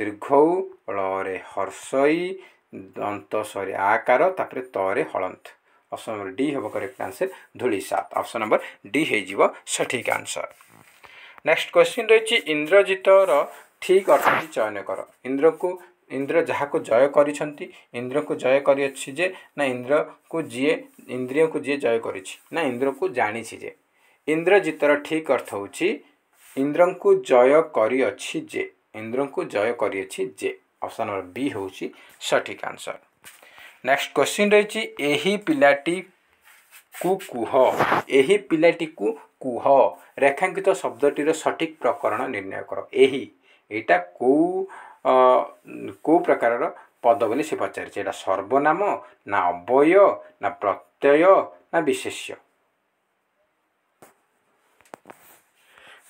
ଦୀର୍ଘଉ ଳରେ ହର୍ଷଇ ଦନ୍ତସରେ ଆକାର ତାପରେ ତରେ ହଳନ୍ତ ଅପସନ୍ ନମ୍ବର ଡି ହେବ କରେକ୍ଟ ଆନ୍ସର୍ ଧୂଳିସାତ ଅପସନ୍ ନମ୍ବର ଡି ହେଇଯିବ ସଠିକ୍ ଆନ୍ସର୍ ନେକ୍ସଟ କ୍ୱେଶ୍ଚିନ୍ ରହିଛି ଇନ୍ଦ୍ରଜିତର ଠିକ୍ ଅର୍ଥଟି ଚୟନ କର ଇନ୍ଦ୍ରକୁ ଇନ୍ଦ୍ର ଯାହାକୁ ଜୟ କରିଛନ୍ତି ଇନ୍ଦ୍ରକୁ ଜୟ କରିଅଛି ଯେ ନା ଇନ୍ଦ୍ରକୁ ଯିଏ ଇନ୍ଦ୍ରିୟକୁ ଯିଏ ଜୟ କରିଛି ନା ଇନ୍ଦ୍ରକୁ ଜାଣିଛି ଯେ ଇନ୍ଦ୍ରଜିତର ଠିକ୍ ଅର୍ଥ ହେଉଛି ଇନ୍ଦ୍ରଙ୍କୁ ଜୟ କରିଅଛି ଯେ ଇନ୍ଦ୍ରଙ୍କୁ ଜୟ କରିଅଛି ଯେ ଅପସନ୍ ନମ୍ବର ବି ହେଉଛି ସଠିକ୍ ଆନ୍ସର୍ ନେକ୍ସଟ କ୍ୱେଶ୍ଚିନ୍ ରହିଛି ଏହି ପିଲାଟିକୁ କୁହ ଏହି ପିଲାଟିକୁ କୁହ ରେଖାଙ୍କିତ ଶବ୍ଦଟିର ସଠିକ୍ ପ୍ରକରଣ ନିର୍ଣ୍ଣୟ କର ଏହି ଏଇଟା କେଉଁ କେଉଁ ପ୍ରକାରର ପଦ ବୋଲି ସେ ପଚାରିଛି ଏଇଟା ସର୍ବନାମ ନା ଅବୟ ନା ପ୍ରତ୍ୟୟ ନା ବିଶେଷ୍ୟ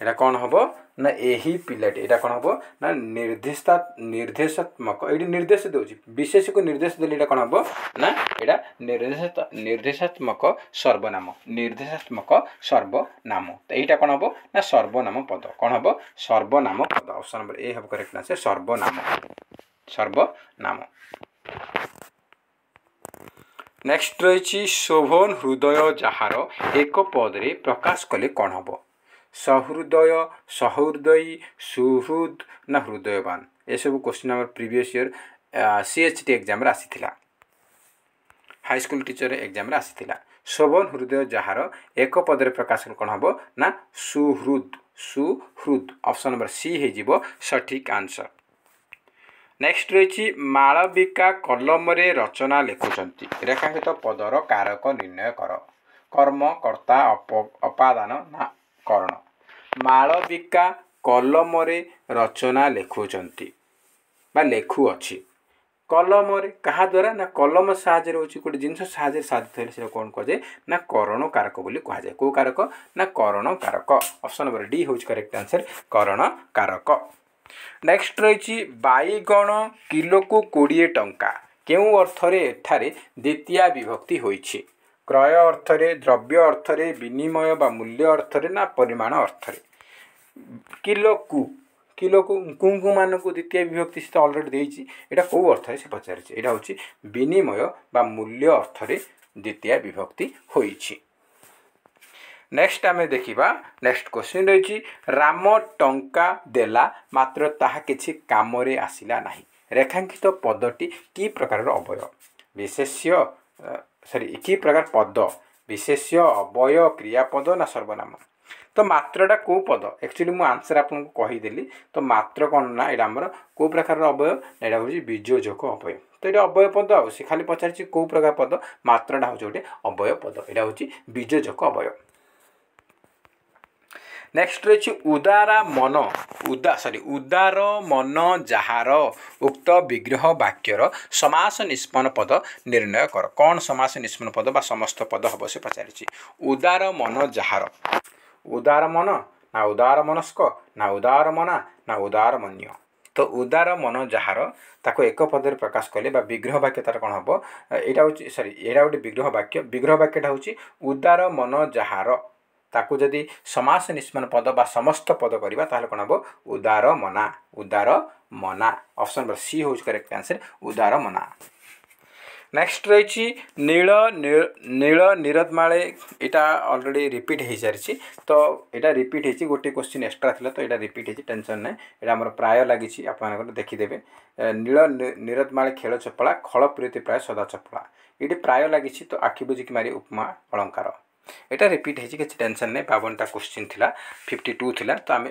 ଏଇଟା କ'ଣ ହେବ ନା ଏହି ପିଲାଟି ଏଇଟା କ'ଣ ହେବ ନା ନିର୍ଦ୍ଦିଷ୍ଟା ନିର୍ଦ୍ଦେଶାତ୍ମକ ଏଇଠି ନିର୍ଦ୍ଦେଶ ଦେଉଛି ବିଶେଷକୁ ନିର୍ଦ୍ଦେଶ ଦେଲେ ଏଇଟା କ'ଣ ହେବ ନା ଏଇଟା ନିର୍ଦ୍ଦେଶ ନିର୍ଦ୍ଦେଶାତ୍ମକ ସର୍ବନାମ ନିର୍ଦ୍ଦେଶାତ୍ମକ ସର୍ବନାମ ତ ଏଇଟା କ'ଣ ହେବ ନା ସର୍ବନାମ ପଦ କ'ଣ ହେବ ସର୍ବନାମ ପଦ ଅପସନ୍ ନମ୍ବର ଏ ହେବ କରେକ୍ଟ ନା ସେ ସର୍ବନାମ ସର୍ବନାମ ନେକ୍ସଟ ରହିଛି ଶୋଭନ ହୃଦୟ ଯାହାର ଏକ ପଦରେ ପ୍ରକାଶ କଲେ କ'ଣ ହେବ ସହୃଦୟ ସହୃଦୟୀ ସୁହୃଦ ନା ହୃଦୟବାନ ଏସବୁ କୋଶ୍ଚିନ୍ ଆମର previous year C H T ଏକ୍ଜାମ୍ରେ ଆସିଥିଲା ହାଇସ୍କୁଲ ଟିଚର୍ ଏକ୍ଜାମ୍ରେ ଆସିଥିଲା ଶୋଭନ ହୃଦୟ ଯାହାର ଏକ ପଦରେ ପ୍ରକାଶ କ'ଣ ହେବ ନା ସୁହୃଦ ସୁହୃଦ ଅପସନ୍ ନମ୍ବର ସି ହେଇଯିବ ସଠିକ୍ ଆନ୍ସର୍ ନେକ୍ସଟ୍ ରହିଛି ମାଳବିକା କଲମରେ ରଚନା ଲେଖୁଛନ୍ତି ରେଖାଙ୍କିତ ପଦର କାରକ ନିର୍ଣ୍ଣୟ କର କର୍ମ କର୍ତ୍ତା ଅପ ଅପାଦାନ ନା କ'ଣ ମାଳବିକା କଲମରେ ରଚନା ଲେଖୁଛନ୍ତି ବା ଲେଖୁଅଛି କଲମରେ କାହା କାହାଦ୍ୱାରା ନା କଲମ ସାହାଯ୍ୟରେ ହେଉଛି ଗୋଟେ ଜିନିଷ ସାହାଯ୍ୟରେ ସାହାଯ୍ୟ ହେଲେ ସେଟା କ'ଣ କୁହାଯାଏ ନା କରଣ କାରକ ବୋଲି କୁହାଯାଏ କେଉଁ କାରକ ନା କରଣ କାରକ ଅପସନ୍ ନମ୍ବର ଡି ହେଉଛି କରେକ୍ଟ ଆନ୍ସର କରଣ କାରକ ନେକ୍ସଟ ରହିଛି ବାଇଗଣ କିଲୋକୁ କୋଡ଼ିଏ ଟଙ୍କା କେଉଁ ଅର୍ଥରେ ଏଠାରେ ଦ୍ୱିତୀୟ ବିଭକ୍ତି ହୋଇଛି କ୍ରୟ ଅର୍ଥରେ ଦ୍ରବ୍ୟ ଅର୍ଥରେ ବିନିମୟ ବା ମୂଲ୍ୟ ଅର୍ଥରେ ନା ପରିମାଣ ଅର୍ଥରେ କିଲୋକୁ କିଲୋକୁ କୁଙ୍କୁ ମାନଙ୍କୁ ଦ୍ୱିତୀୟ ବିଭକ୍ତି ସେ ଅଲରେଡ଼ି ଦେଇଛି ଏଇଟା କେଉଁ ଅର୍ଥରେ ସେ ପଚାରିଛି ଏଇଟା ହେଉଛି ବିନିମୟ ବା ମୂଲ୍ୟ ଅର୍ଥରେ ଦ୍ୱିତୀୟ ବିଭକ୍ତି ହୋଇଛି ନେକ୍ସଟ ଆମେ ଦେଖିବା ନେକ୍ସଟ କ୍ୱେଶ୍ଚିନ୍ ରହିଛି ରାମ ଟଙ୍କା ଦେଲା ମାତ୍ର ତାହା କିଛି କାମରେ ଆସିଲା ନାହିଁ ରେଖାଙ୍କିତ ପଦଟି କି ପ୍ରକାରର ଅବୟ ବିଶେଷ୍ୟ ସରି କି ପ୍ରକାର ପଦ ବିଶେଷ୍ୟ ଅବୟ କ୍ରିୟାପଦ ନା ସର୍ବନାମ ତ ମାତ୍ରଟା କେଉଁ ପଦ ଏକ୍ଚୁଆଲି ମୁଁ ଆନ୍ସର୍ ଆପଣଙ୍କୁ କହିଦେଲି ତ ମାତ୍ର କ'ଣ ନା ଏଇଟା ଆମର କେଉଁ ପ୍ରକାରର ଅବୟ ନା ଏଇଟା ହେଉଛି ବିଜୋଯୋଗ ଅବୟ ତ ଏଇଟା ଅବୟ ପଦ ଆଉ ସେ ଖାଲି ପଚାରିଛି କେଉଁ ପ୍ରକାର ପଦ ମାତ୍ରଟା ହେଉଛି ଗୋଟେ ଅବୟ ପଦ ଏଇଟା ହେଉଛି ବିଜୋଯୋଗ ଅବୟ ନେକ୍ସଟ ରହିଛି ଉଦାର ମନ ଉଦା ସରି ଉଦାର ମନ ଯାହାର ଉକ୍ତ ବିଗ୍ରହ ବାକ୍ୟର ସମାସ ନିଷ୍ପନ୍ନ ପଦ ନିର୍ଣ୍ଣୟ କର କ'ଣ ସମାସ ନିଷ୍ପନ ପଦ ବା ସମସ୍ତ ପଦ ହେବ ସେ ପଚାରିଛି ଉଦାର ମନ ଯାହାର ଉଦାର ମନ ନା ଉଦାର ମନସ୍କ ନା ଉଦାର ମନା ନା ଉଦାର ମନ୍ୟ ତ ଉଦାର ମନ ଯାହାର ତାକୁ ଏକ ପଦରେ ପ୍ରକାଶ କଲେ ବା ବିଗ୍ରହ ବାକ୍ୟ ତା'ର କ'ଣ ହେବ ଏଇଟା ହେଉଛି ସରି ଏଇଟା ଗୋଟେ ବିଗ୍ରହ ବାକ୍ୟ ବିଗ୍ରହ ବାକ୍ୟଟା ହେଉଛି ଉଦାର ମନ ଯାହାର ତାକୁ ଯଦି ସମାସ ନିଷ୍ମାନ ପଦ ବା ସମସ୍ତ ପଦ କରିବା ତାହେଲେ କ'ଣ ହେବ ଉଦାର ମନା ଉଦାର ମନା ଅପସନ୍ ନମ୍ବର ସି ହେଉଛି କରେକ୍ଟ ଆନ୍ସର୍ ଉଦାର ମନା ନେକ୍ସଟ ରହିଛି ନୀଳ ନୀଳ ନିରତମାଳେ ଏଇଟା ଅଲରେଡ଼ି ରିପିଟ୍ ହୋଇସାରିଛି ତ ଏଇଟା ରିପିଟ୍ ହୋଇଛି ଗୋଟିଏ କ୍ୱେଶ୍ଚିନ୍ ଏକ୍ସଟ୍ରା ଥିଲା ତ ଏଇଟା ରିପିଟ୍ ହୋଇଛି ଟେନସନ୍ ନାହିଁ ଏଇଟା ଆମର ପ୍ରାୟ ଲାଗିଛି ଆପଣମାନଙ୍କର ଦେଖିଦେବେ ନୀଳ ନିରତମାଳେ ଖେଳ ଚପଳା ଖଳ ପ୍ରୀତି ପ୍ରାୟ ସଦା ଚପଳା ଏଇଠି ପ୍ରାୟ ଲାଗିଛି ତ ଆଖି ବୁଝିକି ମାରି ଉପମା ଅଳଙ୍କାର ଏଇଟା ରିପିଟ୍ ହେଇଛି କିଛି ଟେନସନ୍ ନାହିଁ ବାବନଟା କୋଶ୍ଚିନ୍ ଥିଲା ଫିଫ୍ଟି ଟୁ ଥିଲା ତ ଆମେ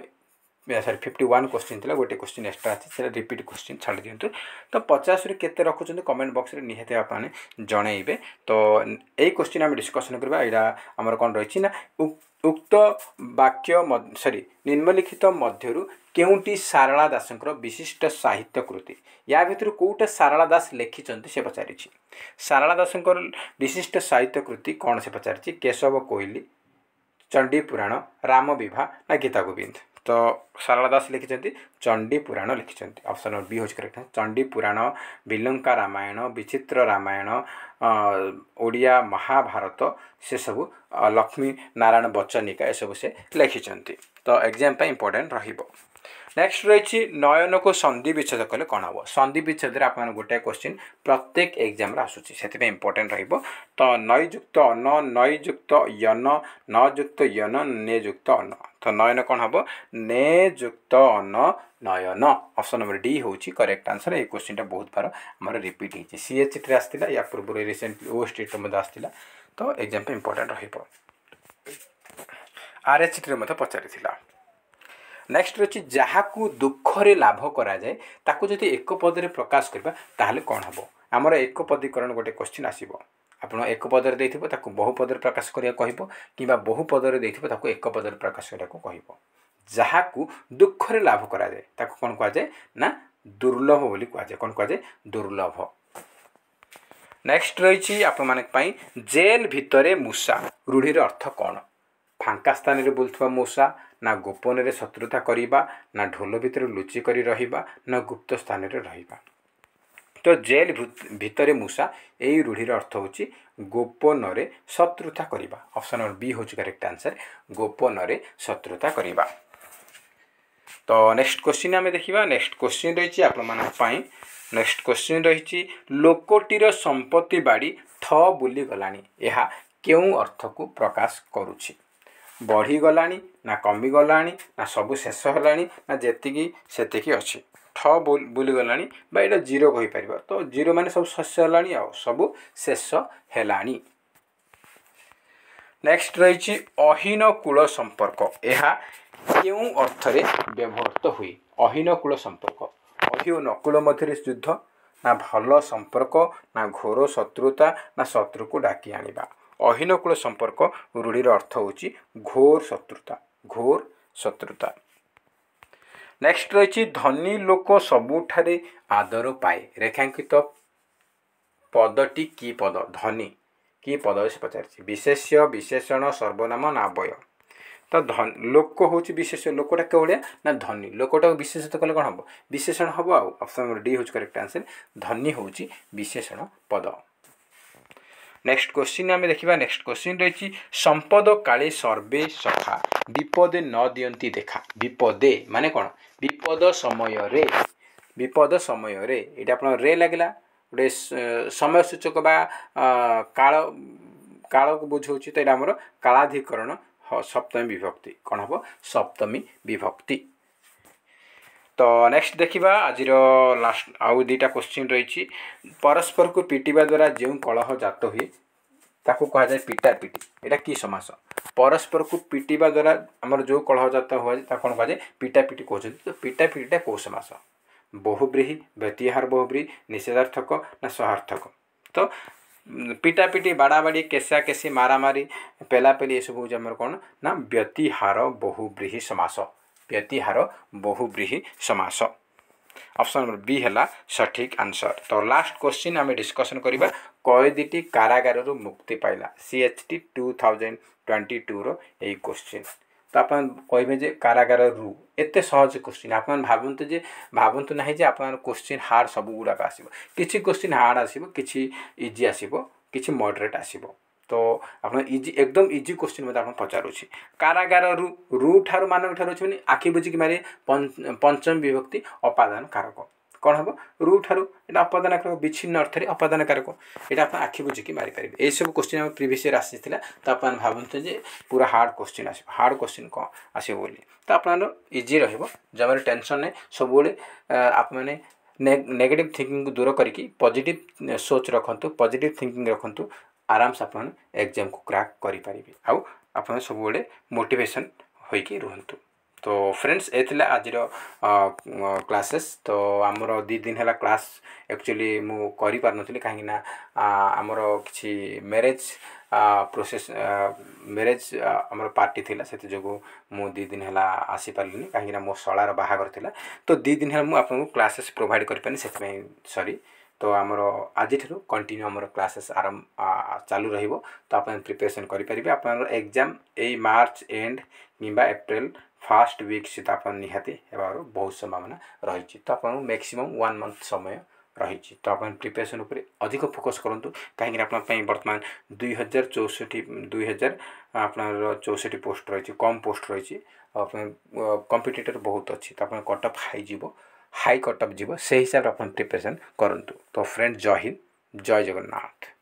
ସରି ଫିଫ୍ଟି ୱାନ୍ କୋଶ୍ଚିନ୍ ଥିଲା ଗୋଟେ କୋଶ୍ଚିନ୍ ଏକ୍ସଟ୍ରା ଅଛି ସେଇଟା ରିପିଟ୍ କୋଶ୍ଚିନ୍ ଛାଡ଼ି ଦିଅନ୍ତୁ ତ ପଚାଶରୁ କେତେ ରଖୁଛନ୍ତି କମେଣ୍ଟ ବକ୍ସରେ ନିହାତି ଆପଣମାନେ ଜଣେଇବେ ତ ଏଇ କୋଶ୍ଚିନ୍ ଆମେ ଡିସ୍କସନ୍ କରିବା ଏଇଟା ଆମର କ'ଣ ରହିଛି ନା ଉକ୍ତ ବାକ୍ୟ ସରି ନିମ୍ନଲିଖିତ ମଧ୍ୟରୁ କେଉଁଟି ସାରଳା ଦାସଙ୍କର ବିଶିଷ୍ଟ ସାହିତ୍ୟ କୃତି ୟା ଭିତରୁ କେଉଁଟା ସାରଳା ଦାସ ଲେଖିଛନ୍ତି ସେ ପଚାରିଛି ସାରଳା ଦାସଙ୍କର ବିଶିଷ୍ଟ ସାହିତ୍ୟ କୃତି କ'ଣ ସେ ପଚାରିଛି କେଶବ କୋଇଲି ଚଣ୍ଡୀ ପୁରାଣ ରାମ ବିଭା ନା ଗୀତା ଗୋବିନ୍ଦ ତ ସାରଳା ଦାସ ଲେଖିଛନ୍ତି ଚଣ୍ଡୀ ପୁରାଣ ଲେଖିଛନ୍ତି ଅପସନ୍ ବି ହେଉଛି କରେକ୍ଟ ଚଣ୍ଡୀ ପୁରାଣ ବିଲଙ୍କା ରାମାୟଣ ବିଚିତ୍ର ରାମାୟଣ ଓଡ଼ିଆ ମହାଭାରତ ସେସବୁ ଲକ୍ଷ୍ମୀ ନାରାୟଣ ବଚନିକା ଏସବୁ ସେ ଲେଖିଛନ୍ତି ତ ଏକ୍ଜାମ୍ ପାଇଁ ଇମ୍ପୋର୍ଟାଣ୍ଟ ରହିବ ନେକ୍ସଟ ରହିଛି ନୟନକୁ ସନ୍ଧି ବିଚ୍ଛେଦ କଲେ କ'ଣ ହେବ ସନ୍ଧି ବିଚ୍ଛେଦରେ ଆପଣ ଗୋଟାଏ କ୍ୱେଶ୍ଚିନ୍ ପ୍ରତ୍ୟେକ ଏକ୍ଜାମ୍ରେ ଆସୁଛି ସେଥିପାଇଁ ଇମ୍ପୋର୍ଟାଣ୍ଟ ରହିବ ତ ନଈଯୁକ୍ତ ଅନ ନଈଯୁକ୍ତ ୟନ ନଯୁକ୍ତ ୟନ ନେଯୁକ୍ତ ଅନ ତ ନୟନ କ'ଣ ହେବ ନେ ଯୁକ୍ତ ଅନ ନୟନ ଅପସନ୍ ନମ୍ବର ଡି ହେଉଛି କରେକ୍ଟ ଆନ୍ସର୍ ଏଇ କୋଶ୍ଚିନ୍ଟା ବହୁତ ବାର ଆମର ରିପିଟ୍ ହେଇଛି ସି ଏଚ୍ ଟିରେ ଆସିଥିଲା ୟା ପୂର୍ବରୁ ରିସେଣ୍ଟଲି ଓଏସ୍ଟିରେ ମଧ୍ୟ ଆସିଥିଲା ତ ଏକ୍ଜାମ୍ ପାଇଁ ଇମ୍ପୋର୍ଟାଣ୍ଟ ରହିବ ଆର୍ ଏଚ୍ ଟିରେ ମଧ୍ୟ ପଚାରିଥିଲା ନେକ୍ସଟ ରହିଛି ଯାହାକୁ ଦୁଃଖରେ ଲାଭ କରାଯାଏ ତାକୁ ଯଦି ଏକ ପଦରେ ପ୍ରକାଶ କରିବା ତାହେଲେ କ'ଣ ହେବ ଆମର ଏକ ପଦୀକରଣ ଗୋଟେ କୋଶ୍ଚିନ୍ ଆସିବ ଆପଣ ଏକ ପଦରେ ଦେଇଥିବ ତାକୁ ବହୁ ପଦରେ ପ୍ରକାଶ କରିବାକୁ କହିବ କିମ୍ବା ବହୁ ପଦରେ ଦେଇଥିବ ତାକୁ ଏକ ପଦରେ ପ୍ରକାଶ କରିବାକୁ କହିବ ଯାହାକୁ ଦୁଃଖରେ ଲାଭ କରାଯାଏ ତାକୁ କ'ଣ କୁହାଯାଏ ନା ଦୁର୍ଲଭ ବୋଲି କୁହାଯାଏ କ'ଣ କୁହାଯାଏ ଦୁର୍ଲଭ ନେକ୍ସଟ ରହିଛି ଆପଣମାନଙ୍କ ପାଇଁ ଜେଲ୍ ଭିତରେ ମୂଷା ରୂଢ଼ିର ଅର୍ଥ କ'ଣ ଫାଙ୍କା ସ୍ଥାନରେ ବୁଲୁଥିବା ମୂଷା ନା ଗୋପନରେ ଶତ୍ରୁତା କରିବା ନା ଢୋଲ ଭିତରେ ଲୁଚି କରି ରହିବା ନା ଗୁପ୍ତ ସ୍ଥାନରେ ରହିବା ତ ଜେଲ୍ ଭିତରେ ମୂଷା ଏହି ରୂଢ଼ିର ଅର୍ଥ ହେଉଛି ଗୋପନରେ ଶତ୍ରୁତା କରିବା ଅପସନ୍ ନମ୍ବର ବି ହେଉଛି କରେକ୍ଟ ଆନ୍ସର୍ ଗୋପନରେ ଶତ୍ରୁତା କରିବା ତ ନେକ୍ସଟ କ୍ୱେଶ୍ଚିନ୍ ଆମେ ଦେଖିବା ନେକ୍ସଟ କ୍ୱେଶ୍ଚିନ୍ ରହିଛି ଆପଣମାନଙ୍କ ପାଇଁ ନେକ୍ସଟ କ୍ୱେଶ୍ଚିନ୍ ରହିଛି ଲୋକଟିର ସମ୍ପତ୍ତି ବାଡ଼ି ଥ ବୁଲିଗଲାଣି ଏହା କେଉଁ ଅର୍ଥକୁ ପ୍ରକାଶ କରୁଛି ବଢ଼ିଗଲାଣି ନା କମିଗଲାଣି ନା ସବୁ ଶେଷ ହେଲାଣି ନା ଯେତିକି ସେତିକି ଅଛି ଠ ବୁଲିଗଲାଣି ବା ଏଇଟା ଜିରୋ କହିପାରିବ ତ ଜିରୋ ମାନେ ସବୁ ଶେଷ ହେଲାଣି ଆଉ ସବୁ ଶେଷ ହେଲାଣି ନେକ୍ସଟ ରହିଛି ଅହୀନ କୂଳ ସମ୍ପର୍କ ଏହା କେଉଁ ଅର୍ଥରେ ବ୍ୟବହୃତ ହୁଏ ଅହୀନ କୂଳ ସମ୍ପର୍କ ଅହି ଓ ନକୁଳ ମଧ୍ୟରେ ଯୁଦ୍ଧ ନା ଭଲ ସମ୍ପର୍କ ନା ଘୋର ଶତ୍ରୁତା ନା ଶତ୍ରୁକୁ ଡାକି ଆଣିବା ଅହୀନକୂଳ ସମ୍ପର୍କ ରୂଢ଼ିର ଅର୍ଥ ହେଉଛି ଘୋର ଶତ୍ରୁତା ଘୋର ଶତ୍ରୁତା ନେକ୍ସଟ ରହିଛି ଧନୀ ଲୋକ ସବୁଠାରେ ଆଦର ପାଏ ରେଖାଙ୍କିତ ପଦଟି କି ପଦ ଧନୀ କି ପଦ ସେ ପଚାରିଛି ବିଶେଷ୍ୟ ବିଶେଷଣ ସର୍ବନାମ ନାବୟ ତ ଲୋକ ହେଉଛି ବିଶେଷ ଲୋକଟା କେଉଁଭଳିଆ ନା ଧନୀ ଲୋକଟାକୁ ବିଶେଷତ କଲେ କ'ଣ ହେବ ବିଶେଷଣ ହେବ ଆଉ ଅପସନ୍ ଡି ହେଉଛି କରେକ୍ଟ ଆନ୍ସର ଧନୀ ହେଉଛି ବିଶେଷଣ ପଦ नेक्स क्वि आम देखक्ट क्वेसन रहेछ संपद काले सर्वे सफा विपदे नदि देखा विपदे म विपद समय विपद समय र एटा रे लाग् समय सूचक बा काल काल को काुझाउँछ कालाधिकरण सप्तमी विभक्ति कन हे सप्तमी विभक्ति ତ ନେକ୍ସଟ ଦେଖିବା ଆଜିର ଲାଷ୍ଟ ଆଉ ଦୁଇଟା କୋଶ୍ଚିନ୍ ରହିଛି ପରସ୍ପରକୁ ପିଟିବା ଦ୍ୱାରା ଯେଉଁ କଳହ ଜାତ ହୁଏ ତାକୁ କୁହାଯାଏ ପିଟାପିଟି ଏଇଟା କି ସମାସ ପରସ୍ପରକୁ ପିଟିବା ଦ୍ୱାରା ଆମର ଯେଉଁ କଳହ ଜାତ ହୁଏ ତାକୁ କ'ଣ କୁହାଯାଏ ପିଟାପିଟି କହୁଛନ୍ତି ତ ପିଟାପିଟିଟା କେଉଁ ସମାସ ବହୁବ୍ରୀହି ବ୍ୟତିହାର ବହୁବ୍ରୀହି ନିଷେଧାର୍ଥକ ନା ସହାର୍ଥକ ତ ପିଟାପିଟି ବାଡ଼ାବାଡ଼ି କେସାକେସି ମାରାମାରି ପେଲାପେଲି ଏସବୁ ହେଉଛି ଆମର କ'ଣ ନା ବ୍ୟତିହାର ବହୁବ୍ରୀହି ସମାସ ବ୍ୟତିହାର ବହୁବ୍ରୀହି ସମାସ ଅପସନ୍ ନମ୍ବର ବି ହେଲା ସଠିକ୍ ଆନ୍ସର୍ ତ ଲାଷ୍ଟ କୋଶ୍ଚିନ୍ ଆମେ ଡିସ୍କସନ୍ କରିବା କଏଦୀଟି କାରାଗାରରୁ ମୁକ୍ତି ପାଇଲା C H T two thousand twenty ଟୁର ଏହି କୋଶ୍ଚିନ୍ ତ ଆପଣ କହିବେ ଯେ କାରାଗାରରୁ ଏତେ ସହଜ କୋଶ୍ଚିନ୍ ଆପଣମାନେ ଭାବନ୍ତୁ ଯେ ଭାବନ୍ତୁ ନାହିଁ ଯେ ଆପଣମାନେ କୋଶ୍ଚିନ୍ ହାର୍ଡ଼ ସବୁଗୁଡ଼ାକ ଆସିବ କିଛି କୋଶ୍ଚିନ୍ ହାର୍ଡ଼ ଆସିବ କିଛି ଇଜି ଆସିବ କିଛି ମଡ଼ରେଟ୍ ଆସିବ ତ ଆପଣ ଇଜି ଏକଦମ ଇଜି କୋଶ୍ଚିନ୍ ମୋତେ ଆପଣ ପଚାରୁଛି କାରାଗାରରୁ ରୁ ଠାରୁ ମାନଙ୍କ ଠାରୁ ଅଛି ମାନେ ଆଖି ବୁଝିକି ମାରିବେ ପଞ୍ଚମ ବିଭକ୍ତି ଅପାଦାନ କାରକ କ'ଣ ହେବ ରୁ ଠାରୁ ଏଇଟା ଅପାଦାନ କାରକ ବିଚ୍ଛିନ୍ନ ଅର୍ଥରେ ଅପାଦାନ କାରକ ଏଇଟା ଆପଣ ଆଖି ବୁଝିକି ମାରିପାରିବେ ଏଇସବୁ କୋଶ୍ଚିନ୍ ଆମ ପ୍ରିଭିୟସ୍ ଆସିଥିଲା ତ ଆପଣ ଭାବନ୍ତୁ ଯେ ପୁରା ହାର୍ଡ଼ କୋଶ୍ଚିନ୍ ଆସିବ ହାର୍ଡ଼ କୋଶ୍ଚିନ୍ କ'ଣ ଆସିବ ବୋଲି ତ ଆପଣଙ୍କର ଇଜି ରହିବ ଜମାରେ ଟେନସନ୍ ନାହିଁ ସବୁବେଳେ ଆପଣମାନେ ନେଗେଟିଭ୍ ଥିଙ୍କିଙ୍ଗକୁ ଦୂର କରିକି ପଜିଟିଭ୍ ସୋଚ୍ ରଖନ୍ତୁ ପଜିଟିଭ୍ ଥିଙ୍କିଙ୍ଗ ରଖନ୍ତୁ ଆରାମସେ ଆପଣମାନେ ଏକ୍ଜାମ୍କୁ କ୍ରାକ୍ କରିପାରିବେ ଆଉ ଆପଣ ସବୁବେଳେ ମୋଟିଭେସନ୍ ହୋଇକି ରୁହନ୍ତୁ তো ফ্রেন্ডস এ লা আজির ক্লাসেস তো আমার দুই দিন হল ক্লাস একচুয়ালি মু করে পারি কাহি না আমার কিছু ম্যারেজ প্রোসেস ম্যারেজ আমার পার্টি লা সে যোগ মু দুই দিন হল আসিপারি কাহি না মো শলার বাহাঘর লা তো দুই দিন হল মু আপনার ক্লাসেস প্রোভাইড করে পারি সে সরি ତ ଆମର ଆଜିଠାରୁ କଣ୍ଟିନ୍ୟୁ ଆମର କ୍ଲାସେସ୍ ଆରମ୍ଭ ଚାଲୁ ରହିବ ତ ଆପଣ ପ୍ରିପାରେସନ୍ କରିପାରିବେ ଆପଣଙ୍କର ଏକ୍ଜାମ୍ ଏଇ ମାର୍ଚ୍ଚ ଏଣ୍ଡ କିମ୍ବା ଏପ୍ରିଲ ଫାର୍ଷ୍ଟ ୱିକ୍ ସୁଦ୍ଧା ଆପଣ ନିହାତି ହେବାର ବହୁତ ସମ୍ଭାବନା ରହିଛି ତ ଆପଣଙ୍କୁ ମ୍ୟାକ୍ସିମମ୍ ୱାନ୍ ମନ୍ଥ ସମୟ ରହିଛି ତ ଆପଣ ପ୍ରିପାରେସନ୍ ଉପରେ ଅଧିକ ଫୋକସ୍ କରନ୍ତୁ କାହିଁକିନା ଆପଣଙ୍କ ପାଇଁ ବର୍ତ୍ତମାନ ଦୁଇ ହଜାର ଚଉଷଠି ଦୁଇ ହଜାର ଆପଣଙ୍କର ଚଉଷଠି ପୋଷ୍ଟ ରହିଛି କମ୍ ପୋଷ୍ଟ ରହିଛି ଆପଣ କମ୍ପିଟେଟର୍ ବହୁତ ଅଛି ତ ଆପଣ କଟ୍ ଅଫ୍ ହାଇଯିବ ହାଇ କଟଅଫ୍ ଯିବ ସେହି ହିସାବରେ ଆପଣ ପ୍ରିପାରେସନ୍ କରନ୍ତୁ ତ ଫ୍ରେଣ୍ଡ ଜୟ ହିନ୍ଦ ଜୟ ଜଗନ୍ନାଥ